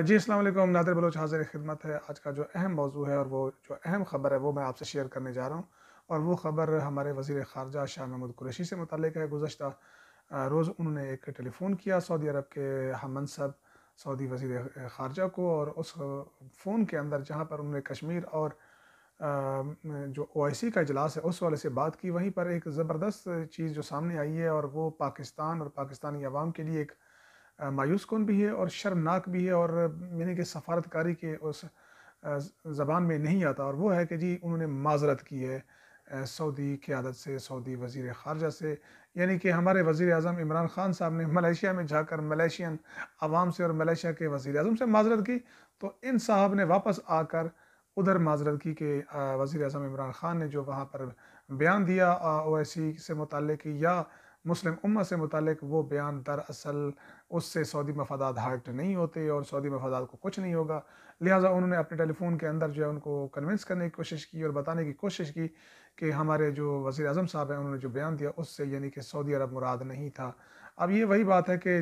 جی السلام علیکم نادر بلوچ حاضر خدمت ہے آج کا جو اہم موضوع ہے اور وہ جو اہم خبر ہے وہ میں آپ سے شیئر کرنے جا رہا ہوں اور وہ خبر ہمارے وزیر خارجہ شاہ محمود قریشی سے متعلق ہے گزشتہ روز انہوں نے ایک ٹیلی فون کیا سعودی عرب کے ہم منصب سعودی وزیر خارجہ کو اور اس فون کے اندر جہاں پر انہوں نے کشمیر اور جو او آئی سی کا اجلاس ہے اس والے سے بات کی وہیں پر ایک زبردست چیز جو سامنے آئی ہے اور وہ پاکستان اور پاکستانی عوام کے لیے ایک مایوس کن بھی ہے اور شرمناک بھی ہے اور یعنی کہ سفارتکاری کے اس زبان میں نہیں آتا اور وہ ہے کہ جی انہوں نے معذرت کی ہے سعودی قیادت سے سعودی وزیر خارجہ سے یعنی کہ ہمارے وزیر اعظم عمران خان صاحب نے ملیشیا میں جا کر ملیشین عوام سے اور ملیشیا کے وزیر اعظم سے معذرت کی تو ان صاحب نے واپس آ کر ادھر معذرت کی کہ وزیر اعظم عمران خان نے جو وہاں پر بیان دیا او ایس سی سے متعلق یا مسلم امہ سے متعلق وہ بیان در اصل اس سے سعودی مفادات ہارٹ نہیں ہوتے اور سعودی مفادات کو کچھ نہیں ہوگا لہٰذا انہوں نے اپنے ٹیلی فون کے اندر جو ہے ان کو کنونس کرنے کی کوشش کی اور بتانے کی کوشش کی کہ ہمارے جو وزیر اعظم صاحب ہیں انہوں نے جو بیان دیا اس سے یعنی کہ سعودی عرب مراد نہیں تھا اب یہ وہی بات ہے کہ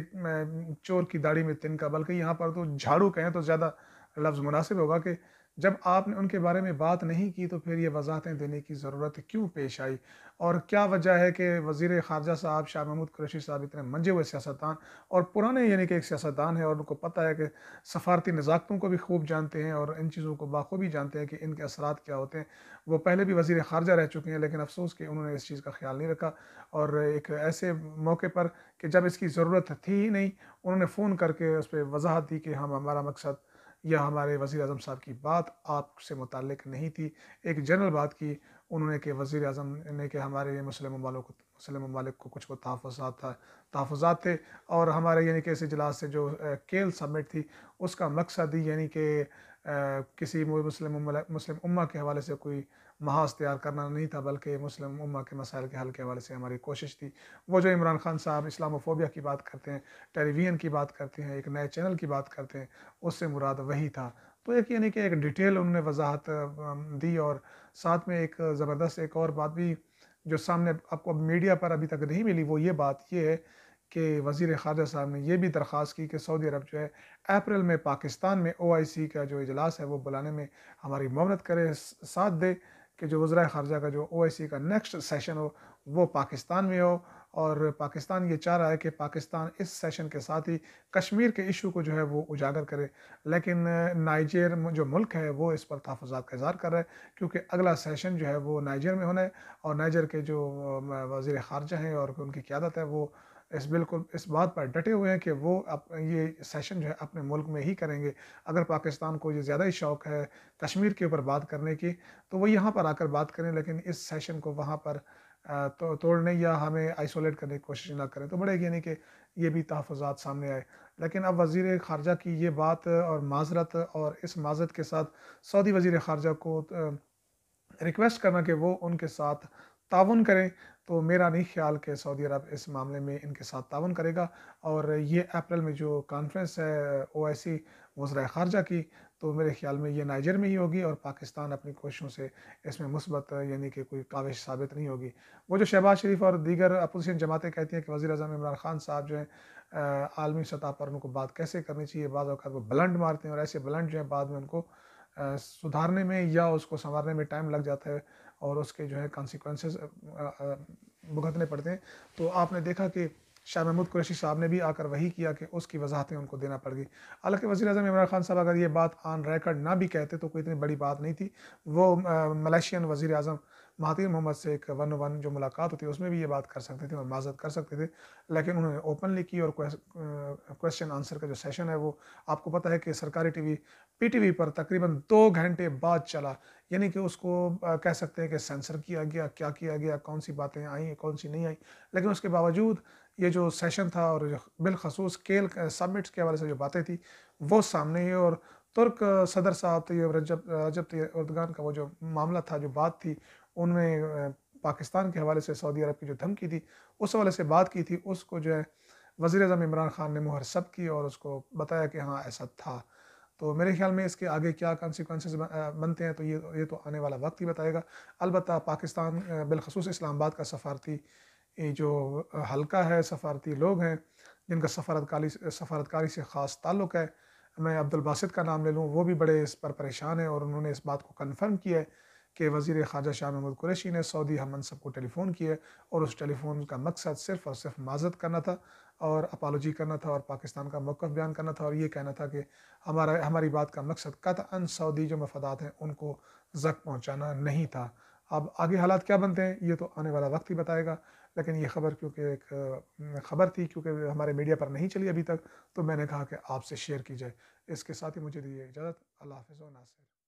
چور کی داڑھی میں تن کا بلکہ یہاں پر تو جھاڑو کہیں تو زیادہ لفظ مناسب ہوگا کہ جب آپ نے ان کے بارے میں بات نہیں کی تو پھر یہ وضاحتیں دینے کی ضرورت کیوں پیش آئی اور کیا وجہ ہے کہ وزیر خارجہ صاحب شاہ محمود قریشی صاحب اتنے منجے ہوئے سیاستدان اور پرانے یعنی کہ ایک سیاستدان ہے اور ان کو پتہ ہے کہ سفارتی نزاکتوں کو بھی خوب جانتے ہیں اور ان چیزوں کو باخوبی جانتے ہیں کہ ان کے اثرات کیا ہوتے ہیں وہ پہلے بھی وزیر خارجہ رہ چکے ہیں لیکن افسوس کہ انہوں نے اس چیز کا خیال نہیں رکھا اور ایک ایسے موقع پر کہ جب اس کی ضرورت تھی ہی نہیں انہوں نے فون کر کے اس پہ وضاحت دی کہ ہم ہمارا مقصد یا ہمارے وزیر اعظم صاحب کی بات آپ سے متعلق نہیں تھی ایک جنرل بات کی انہوں نے کہ وزیر اعظم نے کہ ہمارے مسلم ممالک مسلم ممالک کو کچھ وہ تحفظات تھا تحفظات تھے اور ہمارے یعنی کہ اس اجلاس سے جو کیل سبمٹ تھی اس کا مقصد ہی یعنی کہ کسی مسلم مسلم امہ کے حوالے سے کوئی محاذ تیار کرنا نہیں تھا بلکہ مسلم امہ کے مسائل کے حل کے حوالے سے ہماری کوشش تھی وہ جو عمران خان صاحب اسلام و فوبیا کی بات کرتے ہیں ٹیلی ویژن کی بات کرتے ہیں ایک نئے چینل کی بات کرتے ہیں اس سے مراد وہی تھا تو ایک یعنی کہ ایک ڈیٹیل انہوں نے وضاحت دی اور ساتھ میں ایک زبردست ایک اور بات بھی جو سامنے آپ کو میڈیا پر ابھی تک نہیں ملی وہ یہ بات یہ ہے کہ وزیر خارجہ صاحب نے یہ بھی درخواست کی کہ سعودی عرب جو ہے اپریل میں پاکستان میں او آئی سی کا جو اجلاس ہے وہ بلانے میں ہماری معاونت کرے ساتھ دے کہ جو وزرائے خارجہ کا جو او آئی سی کا نیکسٹ سیشن ہو وہ پاکستان میں ہو اور پاکستان یہ چاہ رہا ہے کہ پاکستان اس سیشن کے ساتھ ہی کشمیر کے ایشو کو جو ہے وہ اجاگر کرے لیکن نائجیر جو ملک ہے وہ اس پر تحفظات کا اظہار کر رہا ہے کیونکہ اگلا سیشن جو ہے وہ نائجیر میں ہونا ہے اور نائجر کے جو وزیر خارجہ ہیں اور ان کی قیادت ہے وہ اس بالکل اس بات پر ڈٹے ہوئے ہیں کہ وہ اپ یہ سیشن جو ہے اپنے ملک میں ہی کریں گے اگر پاکستان کو یہ زیادہ ہی شوق ہے کشمیر کے اوپر بات کرنے کی تو وہ یہاں پر آ کر بات کریں لیکن اس سیشن کو وہاں پر تو توڑنے یا ہمیں آئسولیٹ کرنے کی کوشش نہ کریں تو بڑے یعنی کہ یہ بھی تحفظات سامنے آئے لیکن اب وزیر خارجہ کی یہ بات اور معذرت اور اس معذرت کے ساتھ سعودی وزیر خارجہ کو ریکویسٹ کرنا کہ وہ ان کے ساتھ تعاون کریں تو میرا نہیں خیال کہ سعودی عرب اس معاملے میں ان کے ساتھ تعاون کرے گا اور یہ اپریل میں جو کانفرنس ہے او سی وزرائے خارجہ کی تو میرے خیال میں یہ نائجر میں ہی ہوگی اور پاکستان اپنی کوششوں سے اس میں مثبت یعنی کہ کوئی کاوش ثابت نہیں ہوگی وہ جو شہباز شریف اور دیگر اپوزیشن جماعتیں کہتی ہیں کہ وزیر اعظم عمران خان صاحب جو ہیں عالمی سطح پر ان کو بات کیسے کرنی چاہیے بعض اوقات وہ بلنڈ مارتے ہیں اور ایسے بلنڈ جو ہیں بعد میں ان کو سدھارنے میں یا اس کو سنوارنے میں ٹائم لگ جاتا ہے اور اس کے جو ہے کانسیکوینسز بھگتنے پڑتے ہیں تو آپ نے دیکھا کہ شاہ محمود قریشی صاحب نے بھی آ کر وہی کیا کہ اس کی وضاحتیں ان کو دینا پڑ گئی حالانکہ وزیر اعظم عمران خان صاحب اگر یہ بات آن ریکرڈ نہ بھی کہتے تو کوئی اتنی بڑی بات نہیں تھی وہ ملیشین وزیر اعظم مہاتیر محمد سے ایک ون ون جو ملاقات ہوتی ہے اس میں بھی یہ بات کر سکتے تھے اور معذرت کر سکتے تھے لیکن انہوں نے اوپنلی کی اور کوشچن آنسر کا جو سیشن ہے وہ آپ کو پتہ ہے کہ سرکاری T V P T V پر تقریباً دو گھنٹے بعد چلا یعنی کہ اس کو کہہ سکتے ہیں کہ سینسر کیا گیا کیا کیا گیا کون سی باتیں آئیں کون سی نہیں آئیں لیکن اس کے باوجود یہ جو سیشن تھا اور بالخصوص کیل سبمٹس کے حوالے سے جو باتیں تھیں وہ سامنے ہی اور ترک صدر صاحب تیار رجب طی اردگان کا وہ جو معاملہ تھا جو بات تھی ان میں پاکستان کے حوالے سے سعودی عرب کی جو دھمکی تھی اس حوالے سے بات کی تھی اس کو جو ہے وزیر اعظم عمران خان نے مہر سب کی اور اس کو بتایا کہ ہاں ایسا تھا تو میرے خیال میں اس کے آگے کیا کانسیکوینسز بنتے ہیں تو یہ تو آنے والا وقت ہی بتائے گا البتہ پاکستان بالخصوص اسلام آباد کا سفارتی جو حلقہ ہے سفارتی لوگ ہیں جن کا سفارتکاری سفارتکاری سے خاص تعلق ہے میں عبد الباسط کا نام لے لوں وہ بھی بڑے اس پر پریشان ہیں اور انہوں نے اس بات کو کنفرم کیا ہے کہ وزیر خارجہ شاہ محمود قریشی نے سعودی ہمن سب کو فون کیا اور اس ٹیلی فون کا مقصد صرف اور صرف معذرت کرنا تھا اور اپالوجی کرنا تھا اور پاکستان کا موقف بیان کرنا تھا اور یہ کہنا تھا کہ ہمارا ہماری بات کا مقصد قطع ان سعودی جو مفادات ہیں ان کو زخم پہنچانا نہیں تھا اب آگے حالات کیا بنتے ہیں یہ تو آنے والا وقت ہی بتائے گا لیکن یہ خبر کیونکہ ایک خبر تھی کیونکہ ہمارے میڈیا پر نہیں چلی ابھی تک تو میں نے کہا کہ آپ سے شیئر کی جائے اس کے ساتھ ہی مجھے دیجیے اجازت اللہ حافظ و ناصر